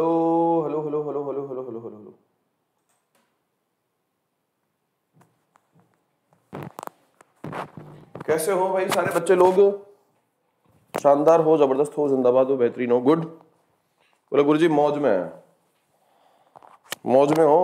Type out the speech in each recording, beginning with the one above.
Hello hello hello hello hello hello hello hello hello कैसे हो भाई सारे बच्चे लोग शानदार हो जबरदस्त हो जिंदाबाद हो बेहतरीन हो गुड बोले गुरु जी मौज में है मौज में हो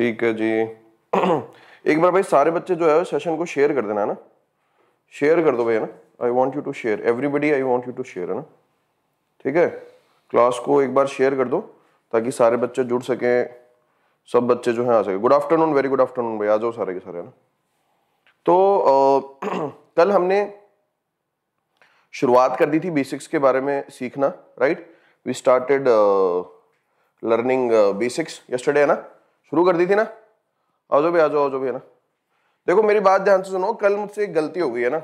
ठीक है जी एक बार भाई सारे बच्चे जो है सेशन को शेयर कर देना है ना शेयर कर दो भाई है ना I want you to share everybody I want you to share है ना ठीक है क्लास को एक बार शेयर कर दो ताकि सारे बच्चे जुड़ सकें सब बच्चे जो हैं आ सके good afternoon very good afternoon भाई आ जाओ सारे के सारे है ना तो आ, कल हमने शुरुआत कर दी थी बेसिक्स के बारे में सीखना right we started learning basics yesterday है ना शुरू कर दी थी ना आ जाओ भी आ जाओ आ जाओ भी है ना देखो मेरी बात ध्यान से सुनो कल मुझसे एक गलती हो गई है ना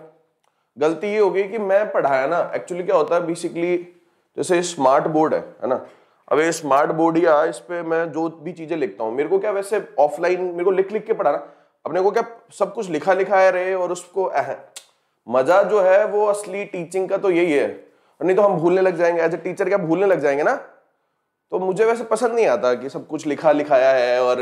गलती ये हो गई कि मैं पढ़ाया ना एक्चुअली क्या होता है बेसिकली जैसे स्मार्ट बोर्ड है है ना अब ये स्मार्ट बोर्ड या इस पर मैं जो भी चीज़ें लिखता हूँ मेरे को क्या वैसे ऑफलाइन मेरे को लिख लिख के पढ़ाना अपने को क्या सब कुछ लिखा लिखा है रहे और उसको मज़ा जो है वो असली टीचिंग का तो यही है नहीं तो हम भूलने लग जाएंगे एज ए टीचर क्या भूलने लग जाएंगे ना तो मुझे वैसे पसंद नहीं आता कि सब कुछ लिखा लिखाया है और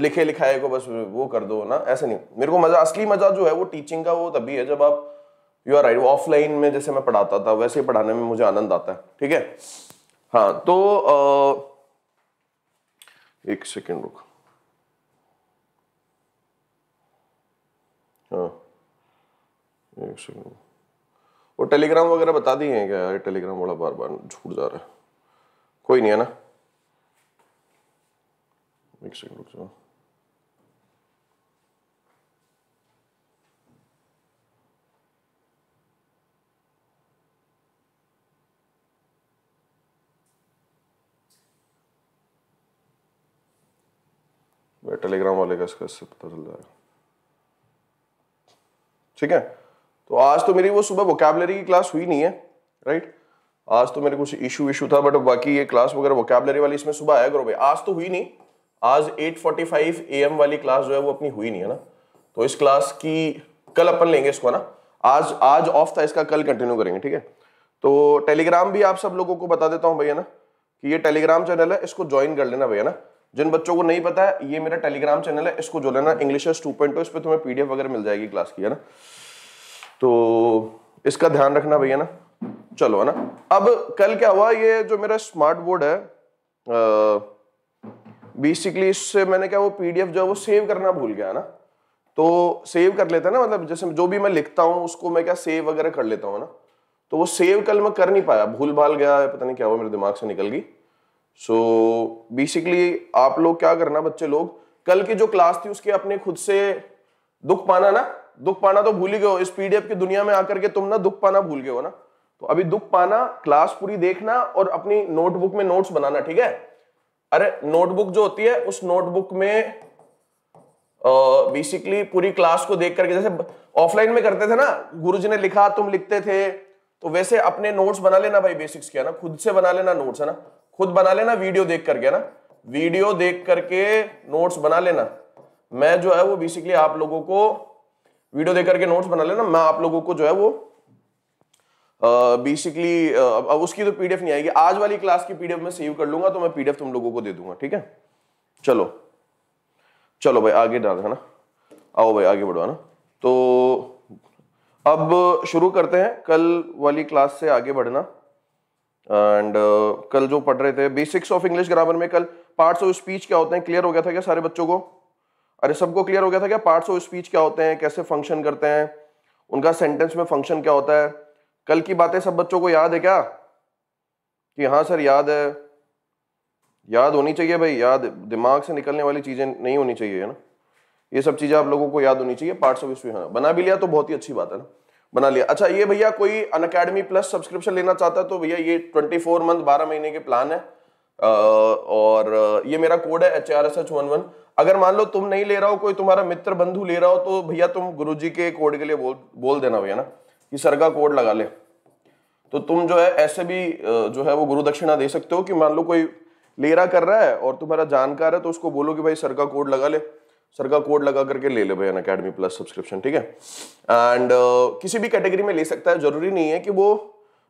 लिखे लिखाए को बस वो कर दो ना ऐसे नहीं मेरे को मजा असली मजा जो है वो टीचिंग का वो तभी है जब आप यू आर राइट वो ऑफलाइन में जैसे मैं पढ़ाता था वैसे ही पढ़ाने में मुझे आनंद आता है ठीक है हाँ तो आ, एक सेकेंड रुक हाँ एक सेकेंड वो टेलीग्राम वगैरह बता दिए हैं क्या टेलीग्राम बड़ा बार बार छूट जा रहा है कोई नहीं है ना एक सेकंड रुक जाओ टेलीग्राम वाले का इसका इससे पता चल जाएगा ठीक है तो आज तो मेरी वो सुबह वोकेबलरी की क्लास हुई नहीं है राइट आज तो मेरे कुछ इशू इशू था बट बाकी ये क्लास वगैरह वोकेबलरी वाली इसमें सुबह आया करो भाई आज तो हुई नहीं आज 8:45 एम वाली क्लास जो है वो अपनी हुई नहीं है ना तो इस क्लास की कल अपन लेंगे इसको ना आज आज ऑफ था इसका कल कंटिन्यू करेंगे ठीक है तो टेलीग्राम भी आप सब लोगों को बता देता हूँ भैया ना कि ये टेलीग्राम चैनल है इसको ज्वाइन कर लेना भैया ना जिन बच्चों को नहीं पता है ये मेरा टेलीग्राम चैनल है इसको जो लेना इंग्लिश टू पॉइंट इस पर तुम्हें पीडीएफ वगैरह मिल जाएगी क्लास की है ना तो इसका ध्यान रखना भैया ना चलो है ना अब कल क्या हुआ ये जो मेरा स्मार्ट बोर्ड है बेसिकली इससे मैंने क्या वो पीडीएफ जो है वो सेव करना भूल गया ना तो सेव कर लेता ना मतलब जैसे जो भी मैं लिखता हूँ उसको मैं क्या सेव वगैरह कर लेता हूँ ना तो वो सेव कल मैं कर नहीं पाया भूल भाल गया पता नहीं क्या हुआ मेरे दिमाग से निकल गई सो so, बेसिकली आप लोग क्या करना बच्चे लोग कल की जो क्लास थी उसके अपने खुद से दुख पाना ना दुख पाना तो भूल ही गए हो इस पीडीएफ की दुनिया में आकर के तुम ना दुख पाना भूल गए हो ना तो अभी दुख पाना क्लास पूरी देखना और अपनी नोटबुक में नोट्स बनाना ठीक है अरे नोटबुक जो होती है उस नोटबुक में बेसिकली पूरी क्लास को देख करके जैसे ऑफलाइन में करते थे ना गुरुजी ने लिखा तुम लिखते थे तो वैसे अपने नोट्स बना लेना भाई बेसिक्स के है ना खुद से बना लेना नोट्स है ना खुद बना लेना वीडियो देख करके ना वीडियो देख करके नोट्स बना लेना मैं जो है वो बेसिकली आप लोगों को वीडियो देख करके नोट्स बना लेना मैं आप लोगों को जो है वो बेसिकली uh, uh, उसकी तो पीडीएफ नहीं आएगी आज वाली क्लास की पीडीएफ मैं सेव कर लूंगा तो मैं पीडीएफ तुम लोगों को दे दूंगा ठीक है चलो चलो भाई आगे डाल है ना आओ भाई आगे बढ़ो ना तो अब शुरू करते हैं कल वाली क्लास से आगे बढ़ना एंड uh, कल जो पढ़ रहे थे बेसिक्स ऑफ इंग्लिश ग्रामर में कल पार्ट्स ऑफ स्पीच क्या होते हैं क्लियर हो गया था क्या सारे बच्चों को अरे सबको क्लियर हो गया था क्या पार्ट्स ऑफ स्पीच क्या होते हैं कैसे फंक्शन करते हैं उनका सेंटेंस में फंक्शन क्या होता है कल की बातें सब बच्चों को याद है क्या कि हाँ सर याद है याद होनी चाहिए भाई याद दिमाग से निकलने वाली चीज़ें नहीं होनी चाहिए है ना ये सब चीज़ें आप लोगों को याद होनी चाहिए पार्ट्स ऑफ हिस्ट्री हाँ बना भी लिया तो बहुत ही अच्छी बात है ना बना लिया अच्छा ये भैया कोई अन प्लस सब्सक्रिप्शन लेना चाहता है तो भैया ये ट्वेंटी फोर मंथ बारह महीने के प्लान है आ, और ये मेरा कोड है H R S H one one अगर मान लो तुम नहीं ले रहा हो कोई तुम्हारा मित्र बंधु ले रहा हो तो भैया तुम गुरुजी के कोड के लिए बोल बोल देना भैया ना कि सर का कोड लगा ले तो तुम जो है ऐसे भी जो है वो गुरु दक्षिणा दे सकते हो कि मान लो कोई लेरा कर रहा है और तुम्हारा जानकार है तो उसको बोलो कि भाई सर का कोड लगा ले सर का कोड लगा करके ले ले भाई अकेडमी प्लस सब्सक्रिप्शन ठीक है एंड uh, किसी भी कैटेगरी में ले सकता है जरूरी नहीं है कि वो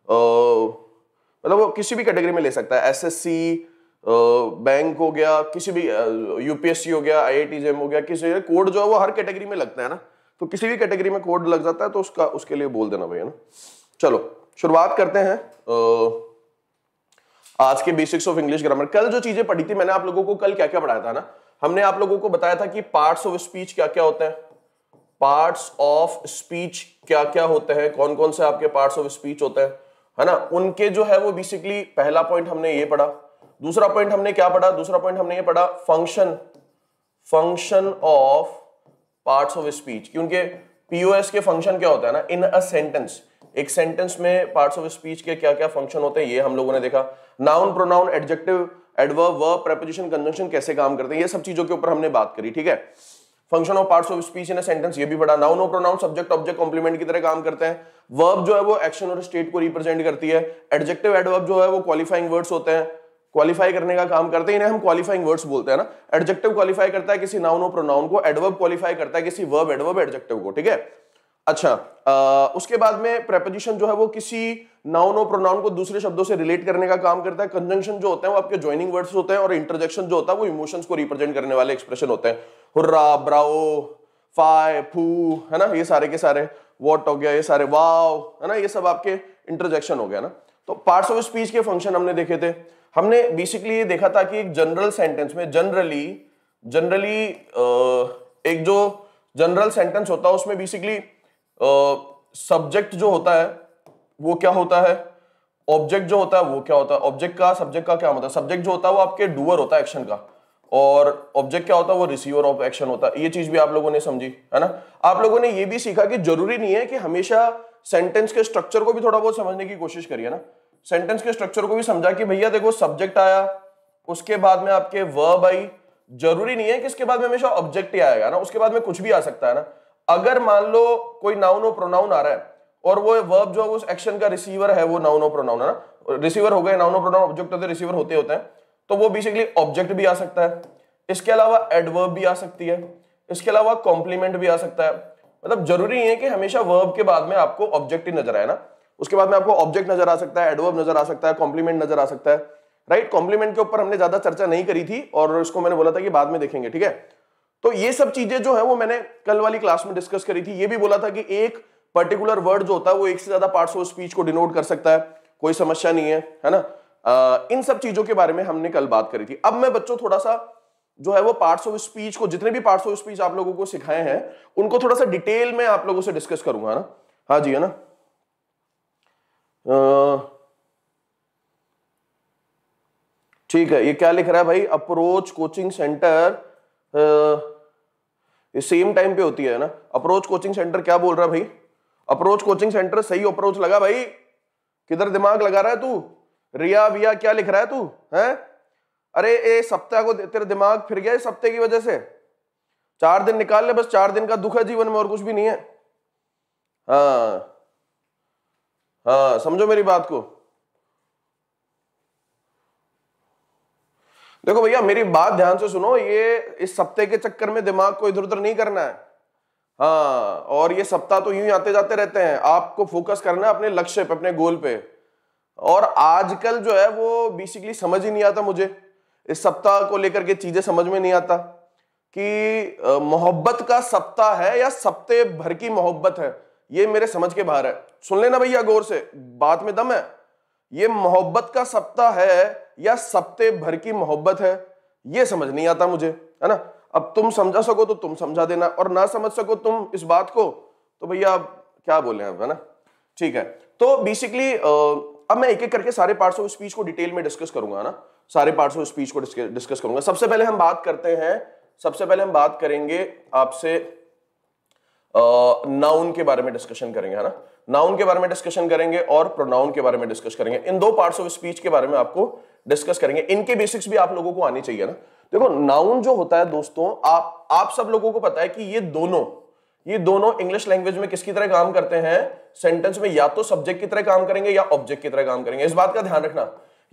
मतलब uh, वो किसी भी कैटेगरी में ले सकता है एसएससी बैंक uh, हो गया किसी भी यूपीएससी uh, हो गया आईआईटी आई हो गया किसी कोड जो है वो हर कैटेगरी में लगता है ना तो किसी भी कैटेगरी में कोड लग जाता है तो उसका उसके लिए बोल देना भैया ना चलो शुरुआत करते हैं आज के बेसिक्स ऑफ इंग्लिश ग्रामर कल जो चीजें पढ़ी थी मैंने आप लोगों को कल क्या क्या पढ़ाया था ना हमने आप लोगों को बताया था कि पार्ट्स ऑफ स्पीच क्या क्या होते हैं पार्ट्स ऑफ स्पीच क्या क्या होते हैं कौन कौन से आपके पार्ट्स ऑफ स्पीच होते हैं है ना उनके जो है वो बेसिकली पहला पॉइंट हमने ये पढ़ा दूसरा पॉइंट हमने क्या पढ़ा दूसरा पॉइंट हमने ये पढ़ा function function of parts of speech कि उनके पीओएस के फंक्शन क्या होता है ना इन अ सेंटेंस एक सेंटेंस में पार्ट्स ऑफ स्पीच के क्या क्या फंक्शन होते हैं ये हम लोगों ने देखा noun pronoun adjective adverb verb preposition conjunction कैसे काम करते हैं ये सब चीजों के ऊपर हमने बात करी ठीक है function of parts of speech in sentence ये भी बड़ा नाउन और प्रोनाउन सब्जेक्ट ऑब्जेक्ट कॉम्प्लीमेंट की तरह काम करते हैं वर्ब जो है वो एक्शन और स्टेट को रिप्रेजेंट करती है एडजेक्टिव एडवर्ब जो है वो क्वालिफाइंग वर्ड्स होते हैं क्वालिफाई करने का काम करते हैं इन्हें हम क्वालिफाइंग वर्ड्स बोलते हैं ना एडजेक्टिव क्वालिफाई करता है किसी नाउन और प्रोनाउन को एडवर्ब क्वालिफाई करता है किसी वर्ब एडवर्ब एडजेक्टिव को ठीक है अच्छा आ, उसके बाद में प्रेपोजिशन जो है वो किसी नाउन और प्रोनाउन को दूसरे शब्दों से रिलेट करने का काम करता है कंजंक्शन जो होते हैं वो आपके ज्वाइनिंग वर्ड्स होते हैं और इंटरजेक्शन जो होता है वो इमोशंस को रिप्रेजेंट करने वाले एक्सप्रेशन होते हैं हुर्रा ब्राओ फाय फू है ना ये सारे के सारे वॉट हो गया ये सारे वाव है ना ये सब आपके इंटरजेक्शन हो गया ना तो पार्ट्स ऑफ स्पीच के फंक्शन हमने देखे थे हमने बेसिकली ये देखा था कि एक जनरल सेंटेंस में जनरली जनरली एक जो जनरल सेंटेंस होता है उसमें बेसिकली सब्जेक्ट जो होता है वो क्या होता है ऑब्जेक्ट जो होता है वो क्या होता है ऑब्जेक्ट का सब्जेक्ट का क्या होता है सब्जेक्ट जो होता है वो आपके डूअर होता है एक्शन का और ऑब्जेक्ट क्या होता है वो रिसीवर ऑफ एक्शन होता है ये चीज भी आप लोगों ने समझी है ना आप लोगों ने ये भी सीखा कि जरूरी नहीं है कि हमेशा सेंटेंस के स्ट्रक्चर को भी थोड़ा बहुत समझने की कोशिश करिए ना सेंटेंस के स्ट्रक्चर को भी समझा कि भैया देखो सब्जेक्ट आया उसके बाद में आपके वर्ब आई जरूरी नहीं है कि इसके बाद में हमेशा ऑब्जेक्ट ही आएगा ना उसके बाद में कुछ भी आ सकता है ना अगर मान लो कोई नाउन और प्रोनाउन आ रहा है और वो वर्ब जो है उस एक्शन का रिसीवर है वो नाउन और प्रोनाउन है ना रिसीवर हो गए नाउन और प्रोनाउन ऑब्जेक्ट होते रिसीवर होते होते हैं तो वो बेसिकली ऑब्जेक्ट भी आ सकता है इसके अलावा एडवर्ब भी आ सकती है इसके अलावा कॉम्प्लीमेंट भी आ सकता है मतलब जरूरी नहीं है कि हमेशा वर्ब के बाद में आपको ऑब्जेक्ट ही नजर आए ना उसके बाद में आपको ऑब्जेक्ट नजर आ सकता है एडवर्ब नजर आ सकता है कॉम्प्लीमेंट नजर आ सकता है राइट right? कॉम्प्लीमेंट के ऊपर हमने ज्यादा चर्चा नहीं करी थी और इसको मैंने बोला था कि बाद में देखेंगे ठीक है तो ये सब चीजें जो है वो मैंने कल वाली क्लास में डिस्कस करी थी ये भी बोला था कि एक पर्टिकुलर वर्ड जो होता है वो एक से ज्यादा पार्ट्स ऑफ स्पीच को डिनोट कर सकता है कोई समस्या नहीं है है ना आ, इन सब चीजों के बारे में हमने कल बात करी थी अब मैं बच्चों थोड़ा सा जो है वो पार्ट्स ऑफ स्पीच को जितने भी पार्ट्स ऑफ स्पीच आप लोगों को सिखाए हैं उनको थोड़ा सा डिटेल में आप लोगों से डिस्कस करूंगा ना हाँ जी है ना ठीक है ये क्या लिख रहा है भाई अप्रोच कोचिंग सेंटर ये सेम टाइम पे होती है ना अप्रोच कोचिंग सेंटर क्या बोल रहा है भाई अप्रोच कोचिंग सेंटर सही अप्रोच लगा भाई किधर दिमाग लगा रहा है तू रिया विया क्या लिख रहा है तू है अरे ये सप्ताह को तेरा दिमाग फिर गया इस सप्ताह की वजह से चार दिन निकाल ले बस चार दिन का दुख है जीवन में और कुछ भी नहीं है हाँ हाँ समझो मेरी बात को देखो भैया मेरी बात ध्यान से सुनो ये इस सप्ते के चक्कर में दिमाग को इधर उधर नहीं करना है हाँ और ये सप्ताह तो यूं आते जाते रहते हैं आपको फोकस करना है अपने लक्ष्य पे अपने गोल पे और आजकल जो है वो बेसिकली समझ ही नहीं आता मुझे इस सप्ताह को लेकर के चीजें समझ में नहीं आता कि मोहब्बत का सप्ताह है या सप्ते भर की मोहब्बत है ये मेरे समझ के बाहर है सुन लेना भैया गौर से बात में दम है ये मोहब्बत का सप्ताह है या सप्ते भर की मोहब्बत है ये समझ नहीं आता मुझे है ना अब तुम समझा सको तो तुम समझा देना और ना समझ सको तुम इस बात को तो भैया अब क्या बोले अब है ना ठीक है तो बेसिकली अब मैं एक एक करके सारे पार्ट्स ऑफ स्पीच को डिटेल में डिस्कस करूंगा ना सारे पार्ट्स ऑफ स्पीच को डिस्कस करूंगा सबसे पहले हम बात करते हैं सबसे पहले हम बात करेंगे आपसे नाउन के बारे में डिस्कशन करेंगे है ना नाउन के बारे में डिस्कशन करेंगे और प्रोनाउन के बारे में डिस्कस करेंगे इन दो पार्ट्स ऑफ स्पीच के बारे में आपको डिस्कस करेंगे इनके बेसिक्स भी आप लोगों को आनी चाहिए ना देखो नाउन जो होता है दोस्तों आप आप सब लोगों को पता है कि ये दोनों ये दोनों इंग्लिश लैंग्वेज में किसकी तरह काम करते हैं सेंटेंस में या तो सब्जेक्ट की तरह काम करेंगे या ऑब्जेक्ट की तरह काम करेंगे इस बात का ध्यान रखना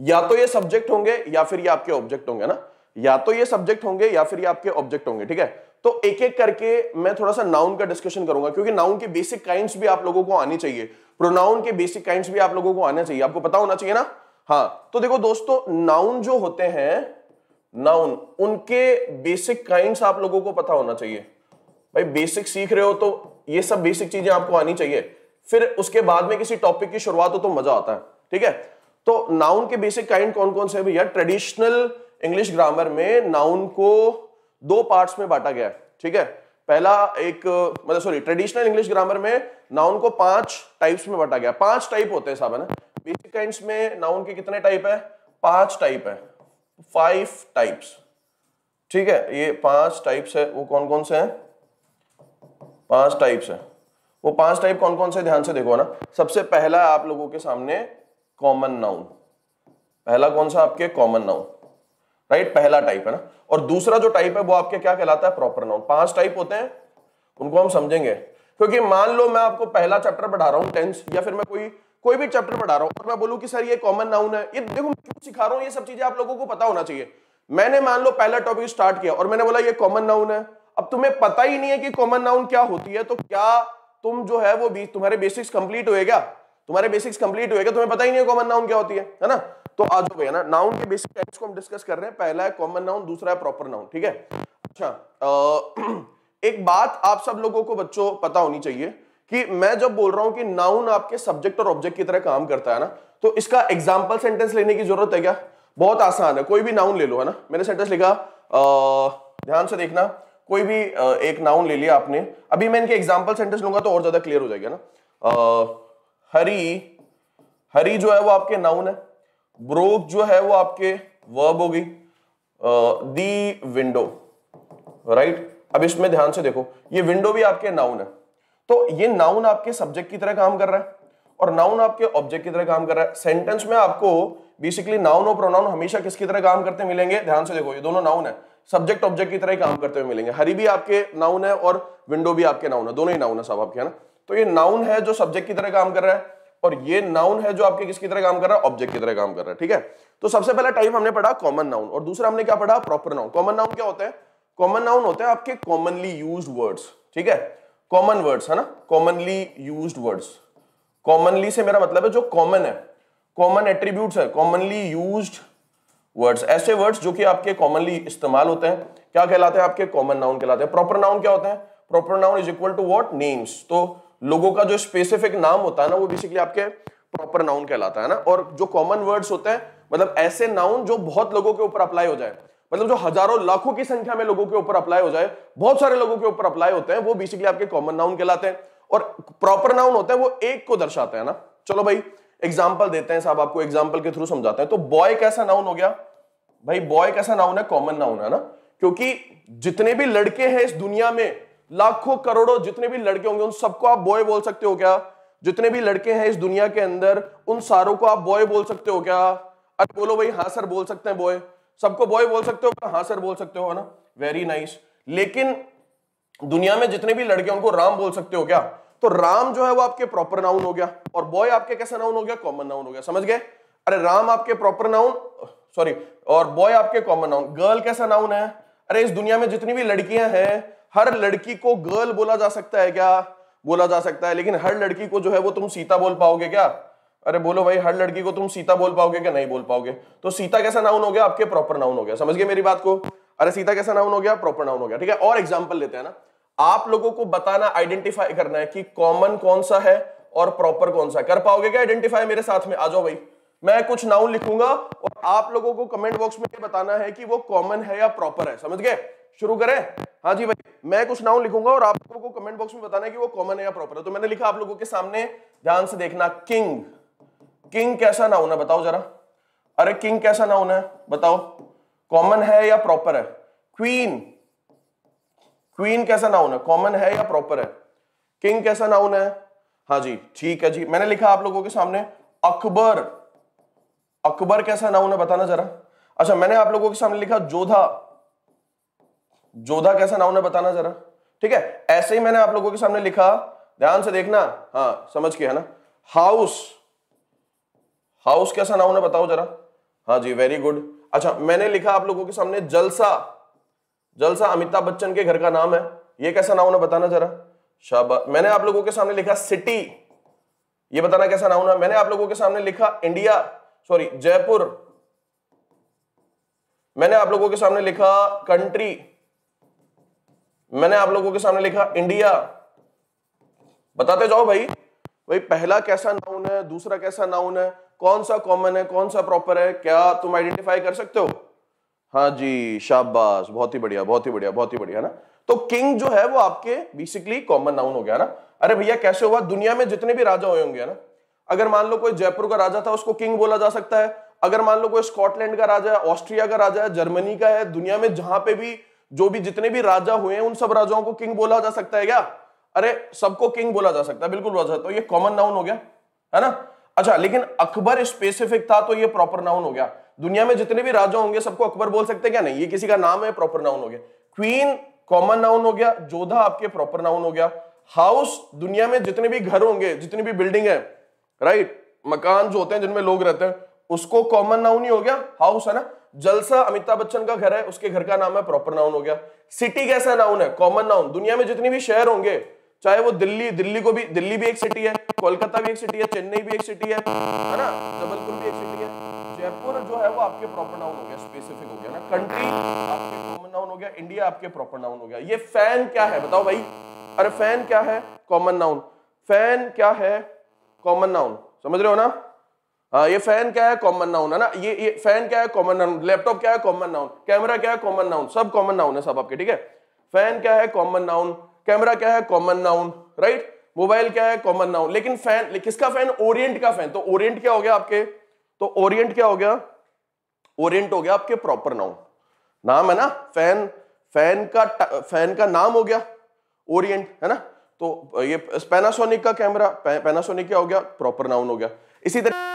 या तो ये सब्जेक्ट होंगे या फिर ये आपके ऑब्जेक्ट होंगे ना या तो ये सब्जेक्ट होंगे या फिर ये आपके ऑब्जेक्ट होंगे ठीक है तो एक एक करके मैं थोड़ा सा नाउन का डिस्कशन करूंगा क्योंकि नाउन के बेसिक काइंड भी आप लोगों को आने चाहिए प्रोनाउन के बेसिक काइंड भी आप लोगों को आना चाहिए आपको पता होना चाहिए ना हाँ तो देखो दोस्तों नाउन जो होते हैं नाउन उनके बेसिक काइंड आप लोगों को पता होना चाहिए भाई बेसिक सीख रहे हो तो ये सब बेसिक चीजें आपको आनी चाहिए फिर उसके बाद में किसी टॉपिक की शुरुआत हो तो मजा आता है ठीक है तो नाउन के बेसिक काइंड कौन कौन से भैया ट्रेडिशनल इंग्लिश ग्रामर में नाउन को दो पार्ट्स में बांटा गया है ठीक है पहला एक मतलब सॉरी ट्रेडिशनल इंग्लिश ग्रामर में नाउन को पांच टाइप्स में बांटा गया पांच टाइप होते हैं साहब है ना बेसिक काइंड्स में नाउन के कितने टाइप है पांच टाइप है फाइव टाइप्स ठीक है ये पांच टाइप्स है वो कौन कौन से हैं पांच टाइप्स है वो पांच टाइप कौन कौन से ध्यान से देखो ना सबसे पहला आप लोगों के सामने कॉमन नाउन पहला कौन सा आपके कॉमन नाउन राइट पहला टाइप है ना और दूसरा जो टाइप है वो आपके क्या कहलाता है प्रॉपर नाउन पांच टाइप होते हैं उनको हम समझेंगे क्योंकि मान लो मैं आपको पहला चैप्टर पढ़ा रहा हूं टेंस या फिर मैं कोई कोई भी चैप्टर पढ़ा रहा हूं और मैं बोलू कि सर ये कॉमन नाउन है ये देखो मैं क्यों सिखा रहा हूं ये सब चीजें आप लोगों को पता होना चाहिए मैंने मान लो पहला टॉपिक स्टार्ट किया और मैंने बोला ये कॉमन नाउन है अब तुम्हें पता ही नहीं है कि कॉमन नाउन क्या होती है तो क्या तुम जो है वो तुम्हारे बेसिक्स कंप्लीट होएगा तुम्हारे बेसिक्स कंप्लीट होएगा तुम्हें पता ही नहीं है कॉमन नाउन क्या होती है है ना तो आ जाओ भैया ना नाउन के बेसिक टाइप्स को हम डिस्कस कर रहे हैं पहला है कॉमन नाउन दूसरा है प्रॉपर नाउन ठीक है अच्छा एक बात आप सब लोगों को बच्चों पता होनी चाहिए कि मैं जब बोल रहा हूं कि नाउन आपके सब्जेक्ट और ऑब्जेक्ट की तरह काम करता है ना तो इसका एग्जाम्पल सेंटेंस लेने की जरूरत है क्या बहुत आसान है कोई भी नाउन ले लो है ना मैंने सेंटेंस लिखा ध्यान से देखना कोई भी आ, एक नाउन ले लिया आपने अभी मैं इनके एग्जाम्पल सेंटेंस लूंगा तो और ज्यादा क्लियर हो जाएगा ना आ, हरी हरी जो है वो आपके नाउन है ब्रोक जो है वो आपके वर्ब हो गई दी विंडो राइट अब इसमें ध्यान से देखो ये विंडो भी आपके नाउन है तो ये नाउन आपके सब्जेक्ट की तरह काम कर रहा है और नाउन आपके ऑब्जेक्ट की तरह काम कर रहा है सेंटेंस में आपको बेसिकली नाउन और प्रोनाउन हमेशा किसकी तरह काम करते मिलेंगे ध्यान से देखो ये दोनों नाउन है सब्जेक्ट ऑब्जेक्ट की तरह ही काम करते हुए मिलेंगे हरी भी आपके नाउन है और विंडो भी आपके नाउन है दोनों ही नाउन है सब आपके है ना तो ये नाउन है जो सब्जेक्ट की तरह काम कर रहा है और ये नाउन है जो आपके किसकी तरह काम कर रहा है ऑब्जेक्ट की तरह काम कर रहा है ठीक है तो सबसे पहला टाइप हमने पढ़ा कॉमन नाउन और दूसरा हमने क्या पढ़ा प्रॉपर नाउन कॉमन नाउन क्या होता है कॉमन नाउन होते हैं आपके कॉमनली यूज वर्ड्स ठीक है कॉमन वर्ड्स है ना कॉमनली यूज वर्ड्स कॉमनली से मेरा मतलब है जो कॉमन है कॉमन एट्रीब्यूट है कॉमनली यूज वर्ड्स ऐसे वर्ड्स जो कि आपके कॉमनली इस्तेमाल होते हैं क्या कहलाते हैं आपके कॉमन नाउन कहलाते हैं प्रॉपर नाउन क्या होते हैं proper noun is equal to what names तो लोगों का जो स्पेसिफिक नाम होता है ना वो बेसिकली आपके प्रॉपर नाउन कहलाता है ना और जो कॉमन वर्ड्स होते हैं मतलब ऐसे नाउन जो बहुत लोगों के ऊपर अप्लाई हो जाए मतलब जो हजारों लाखों की संख्या में लोगों के ऊपर अप्लाई हो जाए बहुत सारे लोगों के ऊपर अप्लाई होते हैं वो बेसिकली आपके कॉमन नाउन कहलाते हैं और प्रॉपर नाउन होते हैं वो एक को दर्शाते हैं ना चलो भाई एग्जाम्पल देते हैं साहब आपको एग्जाम्पल के थ्रू समझाते हैं तो बॉय कैसा नाउन हो गया भाई बॉय कैसा नाउन है कॉमन नाउन है ना क्योंकि जितने भी लड़के हैं इस दुनिया में लाखों करोड़ों जितने भी लड़के होंगे उन सबको आप बॉय बोल सकते हो क्या जितने भी लड़के हैं इस दुनिया के अंदर उन सारों को आप बॉय बोल सकते हो क्या अरे बोलो भाई हाँ सर बोल सकते हैं बॉय सबको बॉय बोल सकते हो हाँ सर बोल सकते हो ना वेरी नाइस लेकिन दुनिया में जितने भी लड़के उनको राम बोल सकते हो क्या तो राम जो है वो आपके प्रॉपर नाउन हो गया और बॉय आपके कैसा नाउन हो गया कॉमन नाउन हो गया समझ गए अरे राम आपके प्रॉपर नाउन सॉरी और बॉय आपके कॉमन नाउन गर्ल कैसा नाउन है अरे इस दुनिया में जितनी भी लड़कियां हैं हर लड़की को गर्ल बोला जा सकता है क्या बोला जा सकता है लेकिन हर लड़की को जो है वो तुम सीता बोल पाओगे क्या अरे बोलो भाई हर लड़की को तुम सीता बोल पाओगे क्या नहीं बोल पाओगे तो सीता कैसा नाउन हो गया आपके प्रॉपर नाउन हो गया समझ गए मेरी बात को अरे सीता कैसा नाउन हो गया प्रॉपर नाउन हो गया ठीक है और एग्जाम्पल लेते हैं ना आप लोगों को बताना आइडेंटिफाई करना है कि कॉमन कौन सा है और प्रॉपर कौन सा कर पाओगे क्या आइडेंटिफाई मेरे साथ में आ जाओ भाई मैं कुछ नाउन लिखूंगा और आप लोगों को कमेंट बॉक्स में बताना है कि वो कॉमन है या प्रॉपर है समझ गए शुरू करें हाँ जी भाई मैं कुछ नाउन लिखूंगा और आप लोगों को कमेंट बॉक्स में बताना है कि वो कॉमन है या प्रॉपर है तो मैंने लिखा आप लोगों के सामने ध्यान से देखना किंग किंग कैसा नाउन है बताओ जरा अरे किंग कैसा नाउन है बताओ कॉमन है या प्रॉपर है क्वीन क्वीन कैसा नाउन है कॉमन है या प्रॉपर है किंग कैसा नाउन है हाँ जी ठीक है जी मैंने लिखा आप लोगों के सामने अकबर अकबर कैसा नाउन है बताना जरा अच्छा मैंने आप लोगों के सामने लिखा जोधा जोधा कैसा नाउन है बताना जरा ठीक है ऐसे ही मैंने आप लोगों के सामने लिखा ध्यान से देखना हाँ समझ के है ना हाउस हाउस कैसा नाउन है बताओ जरा हाँ जी वेरी गुड अच्छा मैंने लिखा आप लोगों के सामने जलसा जलसा अमिताभ बच्चन के घर का नाम है ये कैसा नाउन है बताना जरा शाबाश मैंने आप लोगों के सामने लिखा सिटी ये बताना कैसा नाउन है मैंने आप लोगों के सामने लिखा इंडिया सॉरी जयपुर मैंने आप लोगों के सामने लिखा कंट्री मैंने आप लोगों के सामने लिखा इंडिया बताते जाओ भाई भाई पहला कैसा नाउन है दूसरा कैसा नाउन है कौन सा कॉमन है कौन सा प्रॉपर है क्या तुम आइडेंटिफाई कर सकते हो हाँ जी शाबाश बहुत ही बढ़िया बहुत ही बढ़िया बहुत ही बढ़िया ना तो किंग जो है वो आपके बेसिकली कॉमन नाउन हो गया ना अरे भैया कैसे हुआ दुनिया में जितने भी राजा हुए होंगे ना अगर मान लो कोई जयपुर का राजा था उसको किंग बोला जा सकता है अगर मान लो कोई स्कॉटलैंड का राजा है ऑस्ट्रिया का राजा है जर्मनी का है दुनिया में जहां पे भी जो भी जितने भी राजा हुए हैं उन सब राजाओं को किंग बोला जा सकता है क्या अरे सबको किंग बोला जा सकता है बिल्कुल बोला जाता तो ये कॉमन नाउन हो गया है ना अच्छा लेकिन अकबर स्पेसिफिक था तो ये प्रॉपर नाउन हो गया दुनिया में जितने भी राजा होंगे सबको अकबर बोल सकते क्या नहीं ये किसी का नाम है प्रॉपर नाउन हो गया क्वीन कॉमन नाउन हो गया जोधा आपके प्रॉपर नाउन हो गया हाउस दुनिया में जितने भी घर होंगे जितनी भी बिल्डिंग है राइट मकान जो होते हैं जिनमें लोग रहते हैं उसको कॉमन नाउन ही हो गया हाउस है ना जलसा अमिताभ बच्चन का घर है उसके घर का नाम है प्रॉपर नाउन हो गया सिटी कैसा नाउन है कॉमन नाउन दुनिया में जितने भी शहर होंगे चाहे वो दिल्ली दिल्ली को भी दिल्ली भी एक सिटी है कोलकाता भी एक सिटी है चेन्नई भी एक सिटी है है ना जबलपुर भी एक सिटी है जयपुर जो है वो आपके प्रॉपर नाउन हो गया स्पेसिफिक हो गया ना कंट्री आपके कॉमन नाउन हो गया इंडिया आपके प्रॉपर नाउन हो गया ये फैन क्या है बताओ भाई अरे फैन क्या है कॉमन नाउन फैन क्या है कॉमन नाउन समझ रहे हो ना ये फैन क्या है कॉमन नाउन है ना ये ये फैन क्या है कॉमन नाउन लैपटॉप क्या है कॉमन नाउन कैमरा क्या है कॉमन नाउन सब कॉमन नाउन है सब आपके ठीक है फैन क्या है कॉमन नाउन कैमरा क्या है कॉमन नाउन राइट मोबाइल क्या है कॉमन नाउन लेकिन फैन किसका फैन ओरियंट का फैन तो ओरियंट क्या हो गया आपके तो ओरियंट क्या हो गया ओरियंट हो गया आपके प्रॉपर नाउन नाम है ना फैन फैन का फैन का नाम हो गया ओरियंट है ना तो ये पैनासोनिक का कैमरा पैनासोनिक क्या हो गया प्रॉपर नाउन हो गया इसी तरह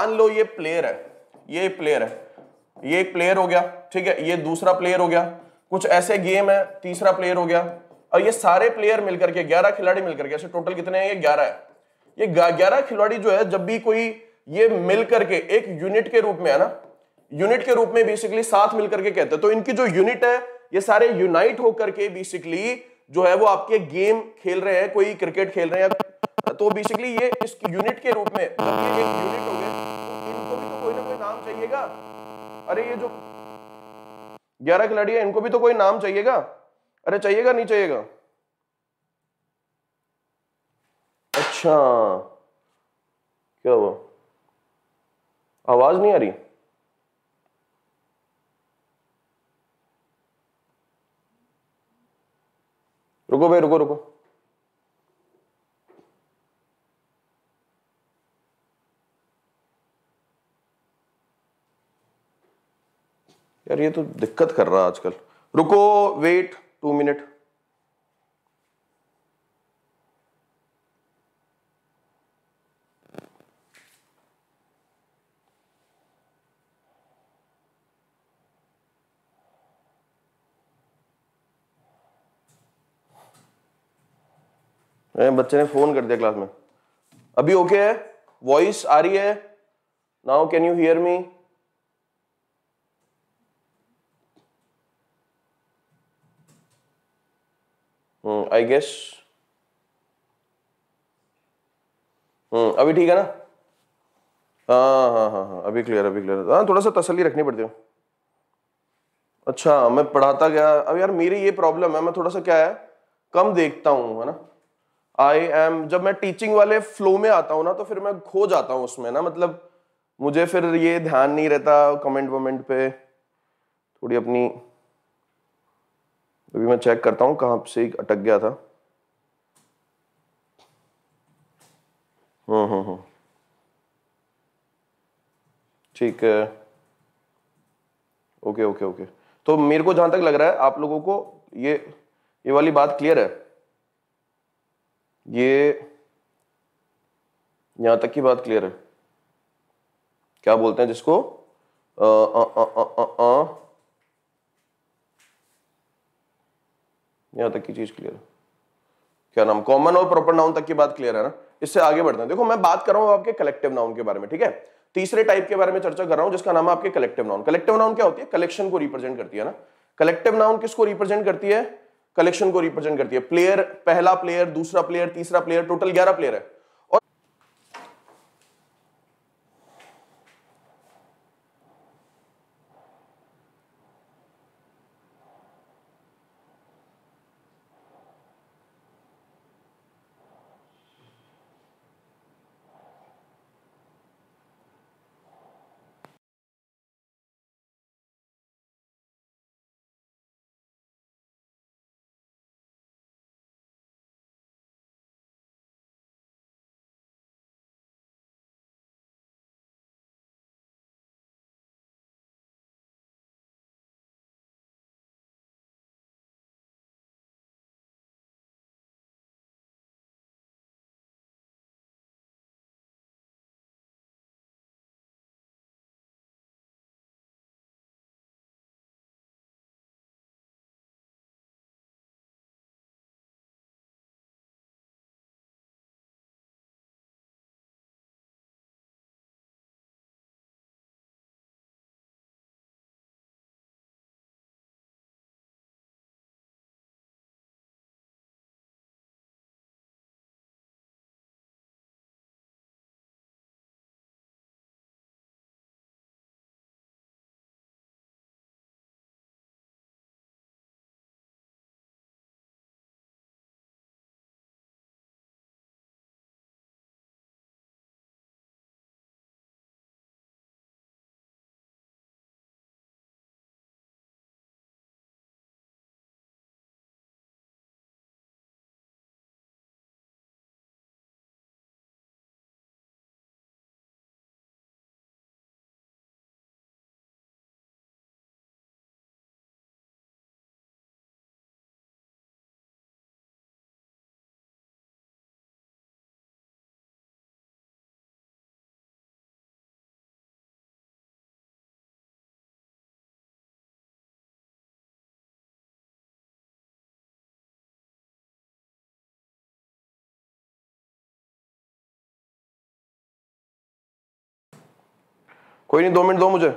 मान लो ये प्लेयर है ये प्लेयर है ये एक प्लेयर हो गया ठीक है ये दूसरा प्लेयर हो गया कुछ ऐसे गेम है तीसरा प्लेयर हो गया और ये सारे प्लेयर मिलकर के ग्यारह खिलाड़ी मिलकर के ऐसे टोटल कितने हैं ये ग्यारह है ये ग्यारह खिलाड़ी जो है जब भी कोई ये मिलकर के एक यूनिट के रूप में है ना यूनिट के रूप में बेसिकली साथ मिलकर के कहते हैं तो इनकी जो यूनिट है ये सारे यूनाइट होकर के बेसिकली जो है वो आपके गेम खेल रहे हैं कोई क्रिकेट खेल रहे हैं तो बेसिकली ये इस यूनिट के रूप में तो ये एक यूनिट हो गया चाहिएगा अरे ये जो ग्यारह खिलाड़ी है इनको भी तो कोई नाम चाहिएगा अरे चाहिएगा नहीं चाहिएगा अच्छा क्या हुआ आवाज नहीं आ रही रुको भाई रुको रुको यार ये तो दिक्कत कर रहा है आजकल रुको वेट टू मिनट बच्चे ने फोन कर दिया क्लास में अभी ओके है वॉइस आ रही है now can you hear me I guess hmm अभी ठीक है ना हाँ हाँ हाँ हाँ अभी क्लियर अभी क्लियर हाँ थोड़ा सा तसली रखनी पड़ती है अच्छा मैं पढ़ाता गया अब यार मेरी ये प्रॉब्लम है मैं थोड़ा सा क्या है कम देखता हूँ है ना आई एम जब मैं टीचिंग वाले फ्लो में आता हूँ ना तो फिर मैं खो जाता हूँ उसमें ना मतलब मुझे फिर ये ध्यान नहीं रहता कमेंट वमेंट पे थोड़ी अपनी अभी मैं चेक करता हूं कहां से अटक गया था हम्म, हम्म हम्म ठीक है ओके ओके ओके तो मेरे को जहां तक लग रहा है आप लोगों को ये ये वाली बात क्लियर है ये यहां तक की बात क्लियर है क्या बोलते हैं जिसको आ, आ, आ, आ, आ, आ, आ, यहाँ तक की चीज़ क्लियर है क्या नाम कॉमन और प्रॉपर नाउन तक की बात क्लियर है ना इससे आगे बढ़ते हैं देखो मैं बात कर रहा हूं आपके कलेक्टिव नाउन के बारे में ठीक है तीसरे टाइप के बारे में चर्चा कर रहा हूँ जिसका नाम है आपके कलेक्टिव नाउन कलेक्टिव नाउन क्या होती है कलेक्शन को रिप्रेजेंट करती है ना कलेक्टिव नाउन किसको रिप्रेजेंट करती है कलेक्शन को रिप्रेजेंट करती है प्लेयर पहला प्लेयर दूसरा प्लेयर तीसरा प्लेयर टोटल ग्यारह प्लेयर है कोई नहीं दो मिनट दो मुझे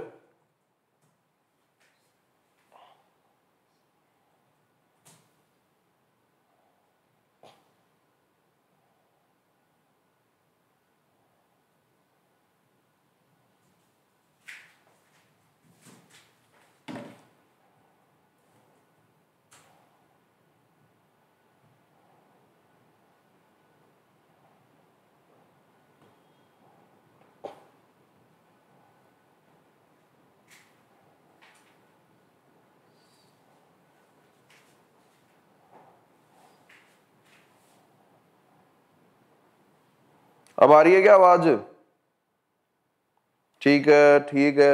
अब आ रही है क्या आवाज ठीक है ठीक है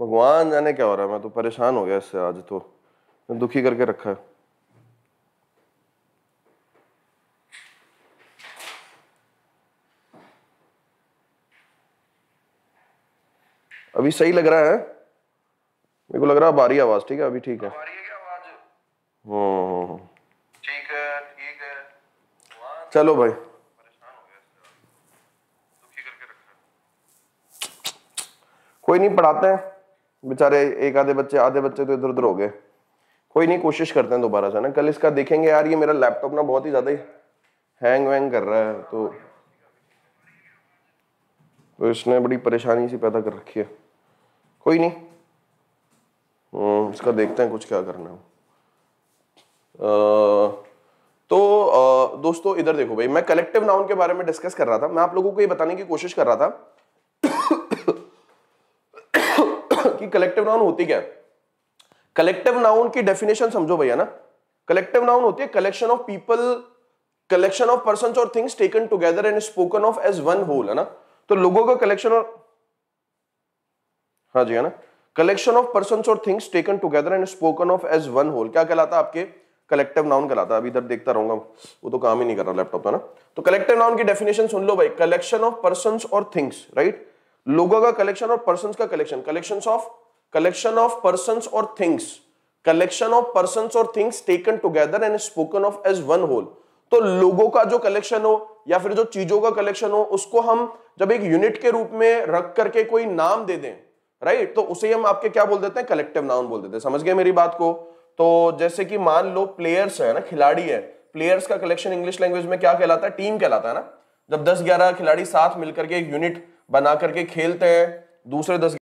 भगवान जाने क्या हो रहा है मैं तो परेशान हो गया इससे आज तो दुखी करके रखा है अभी सही लग रहा है मेरे को लग रहा है बारी आवाज ठीक है अभी ठीक है हम्म, हम्म, हम्म। ठीक है ठीक है चलो भाई कोई नहीं पढ़ाते हैं बेचारे एक आधे बच्चे आधे बच्चे तो इधर उधर हो गए कोई नहीं कोशिश करते हैं दोबारा से ना कल इसका देखेंगे यार ये मेरा लैपटॉप ना बहुत ही ज़्यादा ही हैंग वैंग कर रहा है तो तो इसने बड़ी परेशानी सी पैदा कर रखी है कोई नहीं हम्म, इसका देखते हैं कुछ क्या करना है तो दोस्तों इधर देखो भाई मैं कलेक्टिव नाउन के बारे में डिस्कस कर रहा था मैं आप लोगों को ये बताने की कोशिश कर रहा था कि कलेक्टिव नाउन होती क्या कलेक्टिव नाउन की डेफिनेशन समझो भैया ना कलेक्टिव नाउन होती है collection of people collection of person और things taken together and spoken of as one whole है ना तो लोगों का कलेक्शन और हाँ जी है ना कलेक्शन ऑफ पर्सन और things taken together and spoken of as one whole क्या कहलाता आपके कलेक्टिव नाउन कहलाता अभी इधर देखता रहूंगा वो तो काम ही नहीं कर रहा लैपटॉप है ना तो कलेक्टिव नाउन की डेफिनेशन सुन लो भाई कलेक्शन ऑफ पर्सन और थिंग्स राइट right? लोगों का कलेक्शन और पर्सन का collection collection of collection of person और थिंग्स कलेक्शन ऑफ पर्सन और things taken together and spoken of as one whole तो लोगों का जो कलेक्शन हो या फिर जो चीजों का कलेक्शन हो उसको हम जब एक यूनिट के रूप में रख करके कोई नाम दे दें राइट तो उसे हम आपके क्या बोल देते हैं कलेक्टिव नाउन बोल देते हैं समझ गए मेरी बात को तो जैसे कि मान लो प्लेयर्स है ना खिलाड़ी है प्लेयर्स का कलेक्शन इंग्लिश लैंग्वेज में क्या कहलाता है टीम कहलाता है ना जब दस ग्यारह खिलाड़ी साथ मिलकर के एक यूनिट बना करके खेलते हैं दूसरे दस